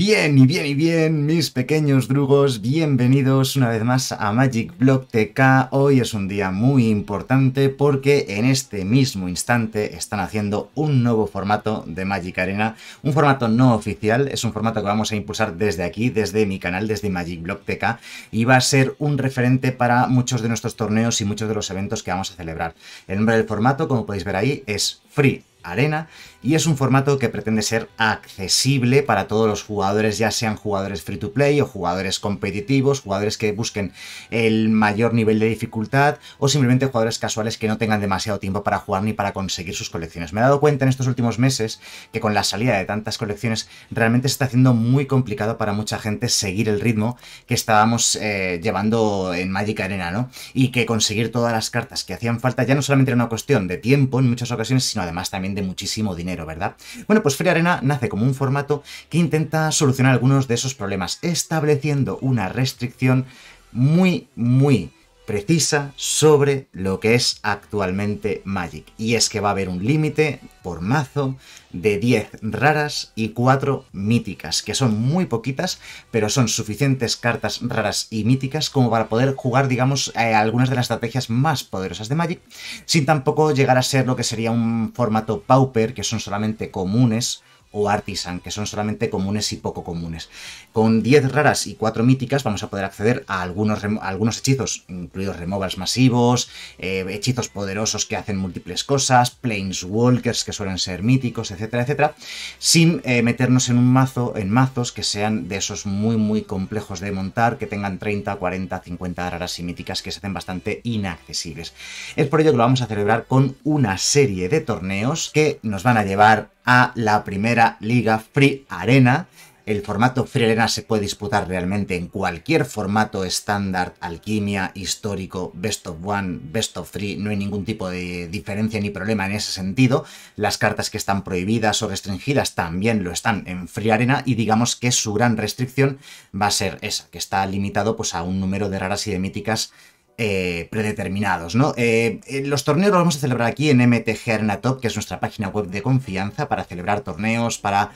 Bien, y bien, y bien, mis pequeños drugos, bienvenidos una vez más a Magic Block TK. Hoy es un día muy importante porque en este mismo instante están haciendo un nuevo formato de Magic Arena, un formato no oficial, es un formato que vamos a impulsar desde aquí, desde mi canal, desde Magic Block TK, y va a ser un referente para muchos de nuestros torneos y muchos de los eventos que vamos a celebrar. El nombre del formato, como podéis ver ahí, es Free Arena y es un formato que pretende ser accesible para todos los jugadores, ya sean jugadores free to play o jugadores competitivos, jugadores que busquen el mayor nivel de dificultad o simplemente jugadores casuales que no tengan demasiado tiempo para jugar ni para conseguir sus colecciones. Me he dado cuenta en estos últimos meses que con la salida de tantas colecciones realmente se está haciendo muy complicado para mucha gente seguir el ritmo que estábamos eh, llevando en Magic Arena, ¿no? Y que conseguir todas las cartas que hacían falta ya no solamente era una cuestión de tiempo en muchas ocasiones, sino además también de muchísimo dinero, ¿verdad? Bueno, pues Free Arena nace como un formato que intenta solucionar algunos de esos problemas, estableciendo una restricción muy, muy precisa sobre lo que es actualmente Magic. Y es que va a haber un límite por mazo de 10 raras y 4 míticas, que son muy poquitas, pero son suficientes cartas raras y míticas como para poder jugar, digamos, eh, algunas de las estrategias más poderosas de Magic, sin tampoco llegar a ser lo que sería un formato pauper, que son solamente comunes Artisan, que son solamente comunes y poco comunes. Con 10 raras y 4 míticas vamos a poder acceder a algunos, algunos hechizos, incluidos removers masivos, eh, hechizos poderosos que hacen múltiples cosas, planeswalkers que suelen ser míticos, etcétera, etcétera, sin eh, meternos en un mazo, en mazos que sean de esos muy, muy complejos de montar, que tengan 30, 40, 50 raras y míticas que se hacen bastante inaccesibles. Es por ello que lo vamos a celebrar con una serie de torneos que nos van a llevar a la primera liga Free Arena. El formato Free Arena se puede disputar realmente en cualquier formato estándar, alquimia, histórico, best of one, best of three, no hay ningún tipo de diferencia ni problema en ese sentido. Las cartas que están prohibidas o restringidas también lo están en Free Arena y digamos que su gran restricción va a ser esa, que está limitado pues, a un número de raras y de míticas eh, predeterminados, ¿no? Eh, eh, los torneos los vamos a celebrar aquí en MTG Top, que es nuestra página web de confianza para celebrar torneos, para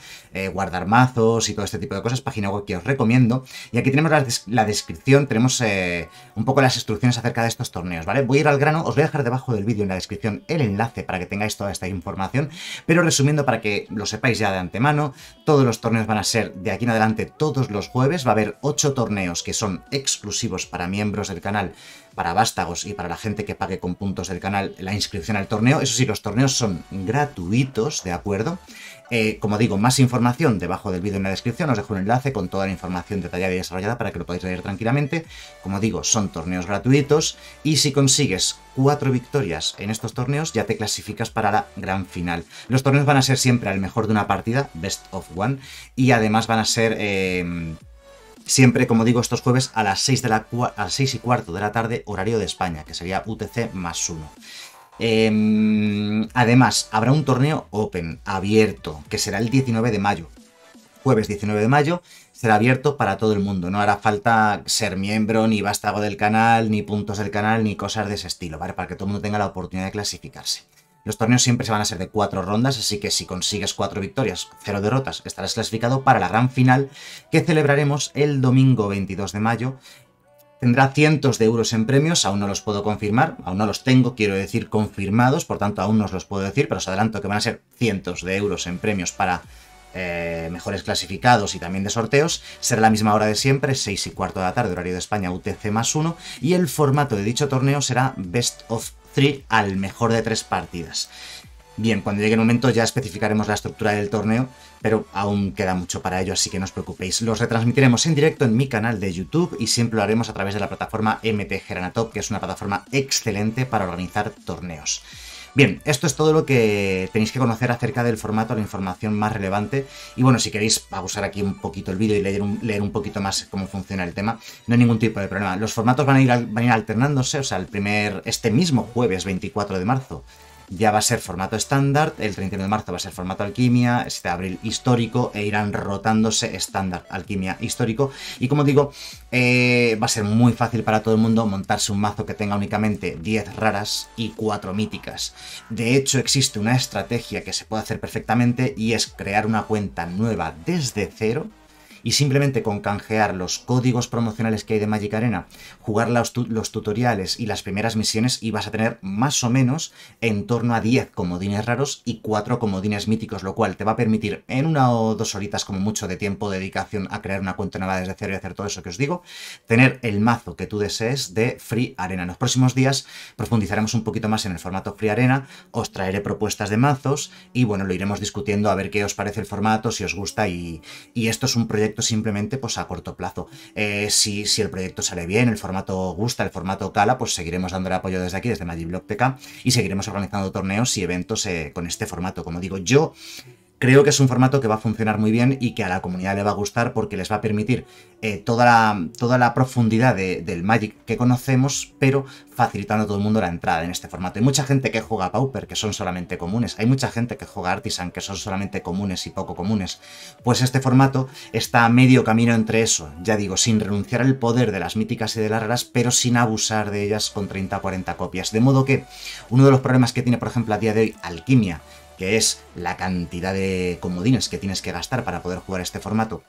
guardar mazos y todo este tipo de cosas, página web que os recomiendo. Y aquí tenemos la, la descripción, tenemos un poco las instrucciones acerca de estos torneos, ¿vale? Voy a ir al grano, os voy a dejar debajo del vídeo en la descripción el enlace para que tengáis toda esta información, pero resumiendo para que lo sepáis ya de antemano, todos los torneos van a ser de aquí en adelante todos los jueves, va a haber 8 torneos que son exclusivos para miembros del canal para vástagos y para la gente que pague con puntos del canal la inscripción al torneo. Eso sí, los torneos son gratuitos, ¿de acuerdo? Eh, como digo, más información debajo del vídeo en la descripción, os dejo un enlace con toda la información detallada y desarrollada para que lo podáis leer tranquilamente. Como digo, son torneos gratuitos y si consigues cuatro victorias en estos torneos ya te clasificas para la gran final. Los torneos van a ser siempre al mejor de una partida, best of one, y además van a ser... Eh, Siempre, como digo, estos jueves a las 6, de la, a las y cuarto de la tarde, horario de España, que sería UTC más 1. Em, además, habrá un torneo open, abierto, que será el 19 de mayo. Jueves 19 de mayo será abierto para todo el mundo. No hará falta ser miembro, ni vástago del canal, ni puntos del canal, ni cosas de ese estilo, ¿vale? Para que todo el mundo tenga la oportunidad de clasificarse. Los torneos siempre se van a ser de cuatro rondas, así que si consigues cuatro victorias, cero derrotas, estarás clasificado para la gran final que celebraremos el domingo 22 de mayo. Tendrá cientos de euros en premios, aún no los puedo confirmar, aún no los tengo, quiero decir, confirmados, por tanto aún no os los puedo decir, pero os adelanto que van a ser cientos de euros en premios para eh, mejores clasificados y también de sorteos, será la misma hora de siempre, 6 y cuarto de la tarde, horario de España, UTC más uno, y el formato de dicho torneo será Best of al mejor de tres partidas. Bien, cuando llegue el momento ya especificaremos la estructura del torneo, pero aún queda mucho para ello, así que no os preocupéis. Los retransmitiremos en directo en mi canal de YouTube y siempre lo haremos a través de la plataforma MT Geranatop, que es una plataforma excelente para organizar torneos. Bien, esto es todo lo que tenéis que conocer acerca del formato, la información más relevante. Y bueno, si queréis pausar aquí un poquito el vídeo y leer un, leer un poquito más cómo funciona el tema, no hay ningún tipo de problema. Los formatos van a ir, van a ir alternándose, o sea, el primer, este mismo jueves 24 de marzo ya va a ser formato estándar, el 31 de marzo va a ser formato alquimia, este de abril histórico e irán rotándose estándar, alquimia, histórico. Y como digo, eh, va a ser muy fácil para todo el mundo montarse un mazo que tenga únicamente 10 raras y 4 míticas. De hecho, existe una estrategia que se puede hacer perfectamente y es crear una cuenta nueva desde cero y simplemente con canjear los códigos promocionales que hay de Magic Arena, jugar los, tutoriales y las primeras misiones y vas a tener más o menos en torno a 10 comodines raros y 4 comodines míticos, lo cual te va a permitir en una o dos horitas como mucho de tiempo de dedicación a crear una cuenta nueva desde cero y hacer todo eso que os digo, tener el mazo que tú desees de Free Arena. En los próximos días profundizaremos un poquito más en el formato Free Arena, os traeré propuestas de mazos y bueno, lo iremos discutiendo a ver qué os parece el formato, si os gusta y esto es un proyecto simplemente pues, a corto plazo. Eh, si, si, el proyecto sale bien, el formato gusta, el formato cala, pues seguiremos dándole apoyo desde aquí, desde Magic Block y seguiremos organizando torneos y eventos eh, con este formato. Como digo, yo Creo que es un formato que va a funcionar muy bien y que a la comunidad le va a gustar porque les va a permitir eh, toda, la, toda la profundidad del Magic que conocemos, pero facilitando a todo el mundo la entrada en este formato. Hay mucha gente que juega Pauper, que son solamente comunes. Hay mucha gente que juega Artisan, que son solamente comunes y poco comunes. Pues este formato está a medio camino entre eso. Ya digo, sin renunciar al poder de las míticas y de las raras, pero sin abusar de ellas con 30 o 40 copias. De modo que uno de los problemas que tiene, por ejemplo, a día de hoy Alquimia, que es la cantidad de comodines que tienes que gastar para poder jugar este formato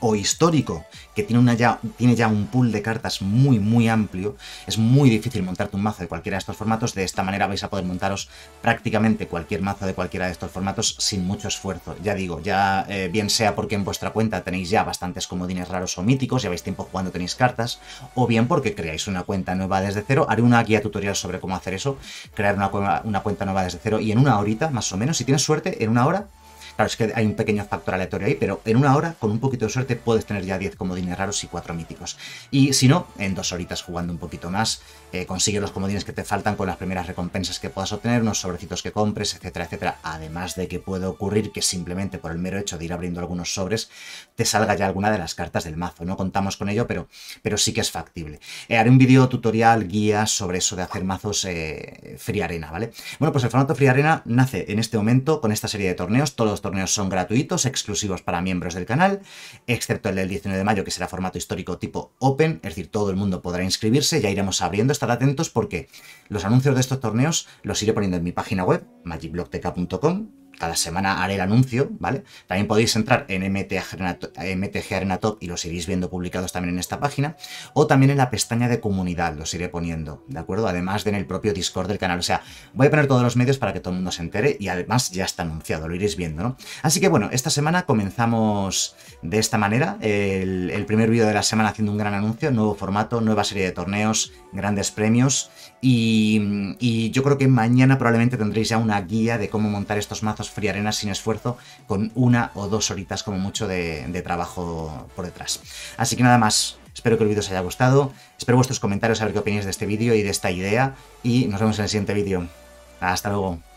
o histórico, que tiene, ya, tiene ya un pool de cartas muy, muy amplio, es muy difícil montarte un mazo de cualquiera de estos formatos. De esta manera vais a poder montaros prácticamente cualquier mazo de cualquiera de estos formatos sin mucho esfuerzo. Ya digo, ya eh, bien sea porque en vuestra cuenta tenéis ya bastantes comodines raros o míticos, habéis tiempo jugando, tenéis cartas, o bien porque creáis una cuenta nueva desde cero. Haré una guía tutorial sobre cómo hacer eso, crear una, una cuenta nueva desde cero y en una horita, más o menos, si tienes suerte, en una hora Claro, es que hay un pequeño factor aleatorio ahí, pero en una hora, con un poquito de suerte, puedes tener ya 10 comodines raros y 4 míticos. Y si no, en dos horitas jugando un poquito más, eh, consigue los comodines que te faltan con las primeras recompensas que puedas obtener, unos sobrecitos que compres, etcétera, etcétera. Además de que puede ocurrir que simplemente por el mero hecho de ir abriendo algunos sobres, te salga ya alguna de las cartas del mazo. No contamos con ello, pero, pero sí que es factible. Eh, haré un vídeo tutorial, guía sobre eso de hacer mazos eh, Arena, ¿vale? Bueno, pues el formato Free Arena nace en este momento con esta serie de torneos, todos los torneos son gratuitos, exclusivos para miembros del canal, excepto el del 19 de mayo, que será formato histórico tipo Open, es decir, todo el mundo podrá inscribirse, ya iremos abriendo, estar atentos porque los anuncios de estos torneos los iré poniendo en mi página web, magicblogteca.com cada semana haré el anuncio, ¿vale? También podéis entrar en MTG Arena Top y los iréis viendo publicados también en esta página, o también en la pestaña de comunidad los iré poniendo, ¿de acuerdo? Además de en el propio Discord del canal, o sea, voy a poner todos los medios para que todo el mundo se entere y además ya está anunciado, lo iréis viendo, ¿no? Así que bueno, esta semana comenzamos de esta manera, el, primer vídeo de la semana haciendo un gran anuncio, nuevo formato, nueva serie de torneos, grandes premios y yo creo que mañana probablemente tendréis ya una guía de cómo montar estos mazos fría sin esfuerzo, con una o dos horitas como mucho de, de trabajo por detrás. Así que nada más, Espero que el vídeo os haya gustado, espero vuestros comentarios a ver qué opináis de este vídeo y de esta idea, y nos vemos en el siguiente vídeo. Hasta luego.